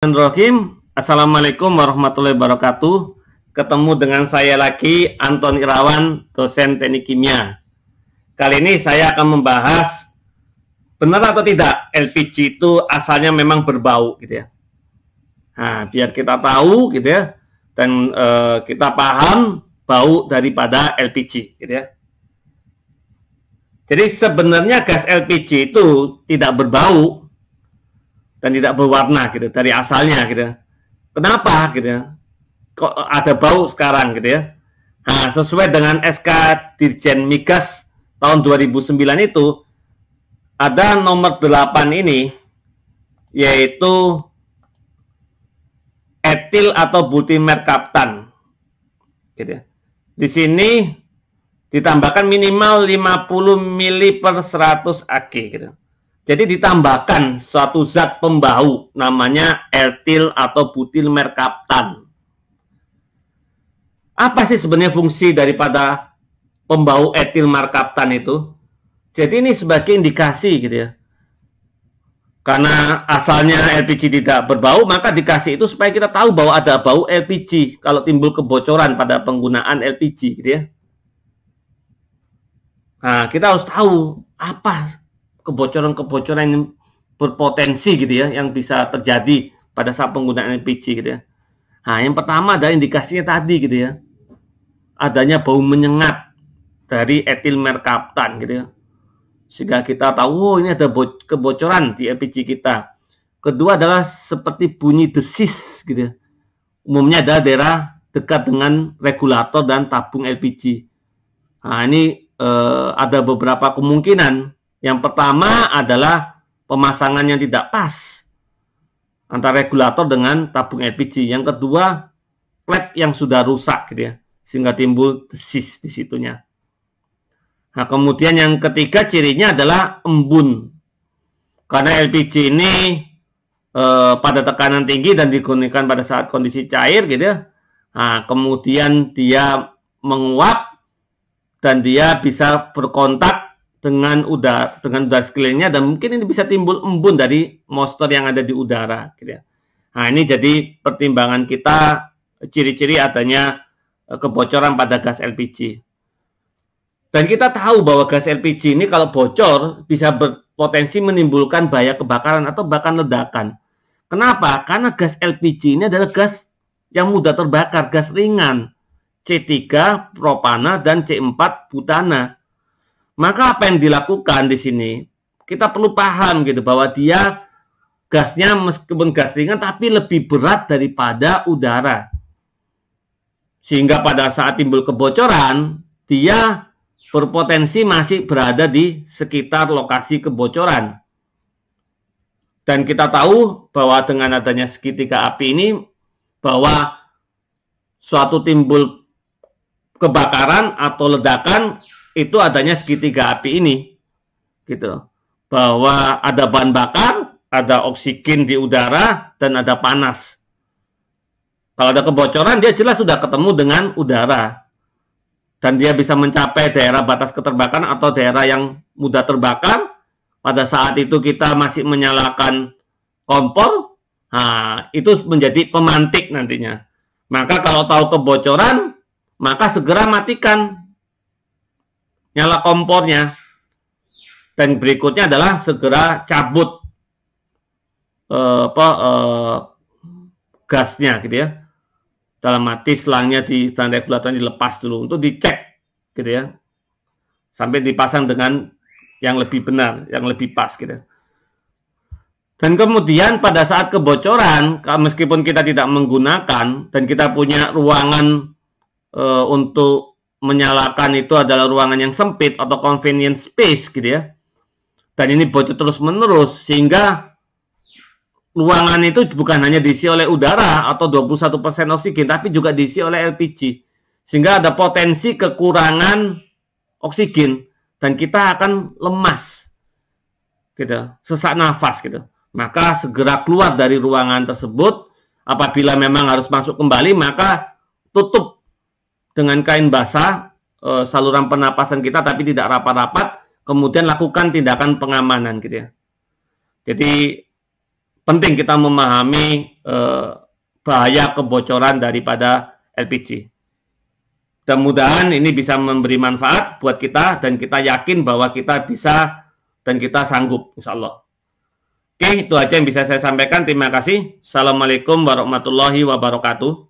Bismillahirrahmanirrahim. Assalamualaikum warahmatullahi wabarakatuh. Ketemu dengan saya lagi Anton Irawan, dosen teknik kimia. Kali ini saya akan membahas benar atau tidak LPG itu asalnya memang berbau gitu ya. Nah, biar kita tahu gitu ya dan e, kita paham bau daripada LPG gitu ya. Jadi sebenarnya gas LPG itu tidak berbau dan tidak berwarna gitu dari asalnya gitu. Kenapa gitu? Kok ada bau sekarang gitu ya? Nah, sesuai dengan SK Dirjen Migas tahun 2009 itu ada nomor 8 ini yaitu etil atau butimer merkaptan. Gitu. ya. Di sini ditambahkan minimal 50 mili per 100 AG gitu. Jadi ditambahkan suatu zat pembau namanya etil atau butil merkaptan. Apa sih sebenarnya fungsi daripada pembau etil merkaptan itu? Jadi ini sebagai indikasi gitu ya. Karena asalnya LPG tidak berbau, maka dikasih itu supaya kita tahu bahwa ada bau LPG kalau timbul kebocoran pada penggunaan LPG gitu ya. Nah, kita harus tahu apa kebocoran-kebocoran yang berpotensi gitu ya yang bisa terjadi pada saat penggunaan LPG gitu ya. Nah, yang pertama adalah indikasinya tadi gitu ya. Adanya bau menyengat dari etil merkaptan gitu ya. Sehingga kita tahu oh, ini ada kebocoran di LPG kita. Kedua adalah seperti bunyi desis gitu ya. Umumnya ada daerah dekat dengan regulator dan tabung LPG. Nah, ini eh, ada beberapa kemungkinan yang pertama adalah pemasangan yang tidak pas antara regulator dengan tabung LPG. Yang kedua, plat yang sudah rusak gitu ya, sehingga timbul desis di situnya. Nah, kemudian yang ketiga cirinya adalah embun. Karena LPG ini e, pada tekanan tinggi dan digunakan pada saat kondisi cair gitu ya. Nah, kemudian dia menguap dan dia bisa berkontak dengan udara dengan udara sekelilingnya dan mungkin ini bisa timbul embun dari monster yang ada di udara gitu ya. Nah, ini jadi pertimbangan kita ciri-ciri adanya eh, kebocoran pada gas LPG. Dan kita tahu bahwa gas LPG ini kalau bocor bisa berpotensi menimbulkan bahaya kebakaran atau bahkan ledakan. Kenapa? Karena gas LPG ini adalah gas yang mudah terbakar, gas ringan. C3 propana dan C4 butana. Maka apa yang dilakukan di sini, kita perlu paham gitu bahwa dia gasnya meskipun gas ringan tapi lebih berat daripada udara. Sehingga pada saat timbul kebocoran, dia berpotensi masih berada di sekitar lokasi kebocoran. Dan kita tahu bahwa dengan adanya segitiga api ini bahwa suatu timbul kebakaran atau ledakan itu adanya segitiga api ini gitu bahwa ada bahan bakar ada oksigen di udara dan ada panas kalau ada kebocoran dia jelas sudah ketemu dengan udara dan dia bisa mencapai daerah batas keterbakaran atau daerah yang mudah terbakar pada saat itu kita masih menyalakan kompor nah, itu menjadi pemantik nantinya maka kalau tahu kebocoran maka segera matikan nyala kompornya. Dan berikutnya adalah segera cabut uh, apa uh, gasnya gitu ya. Dalam mati selangnya di tanda regulatornya dilepas dulu untuk dicek gitu ya. Sampai dipasang dengan yang lebih benar, yang lebih pas gitu. Dan kemudian pada saat kebocoran, meskipun kita tidak menggunakan dan kita punya ruangan e, untuk menyalakan itu adalah ruangan yang sempit atau convenient space gitu ya. Dan ini bocor terus menerus sehingga ruangan itu bukan hanya diisi oleh udara atau 21% oksigen tapi juga diisi oleh LPG. Sehingga ada potensi kekurangan oksigen dan kita akan lemas. Gitu, sesak nafas gitu. Maka segera keluar dari ruangan tersebut. Apabila memang harus masuk kembali maka tutup dengan kain basah e, saluran pernapasan kita tapi tidak rapat-rapat, kemudian lakukan tindakan pengamanan gitu ya. Jadi penting kita memahami e, bahaya kebocoran daripada LPG. mudah ini bisa memberi manfaat buat kita dan kita yakin bahwa kita bisa dan kita sanggup insya Allah. Oke, itu aja yang bisa saya sampaikan. Terima kasih. Assalamualaikum warahmatullahi wabarakatuh.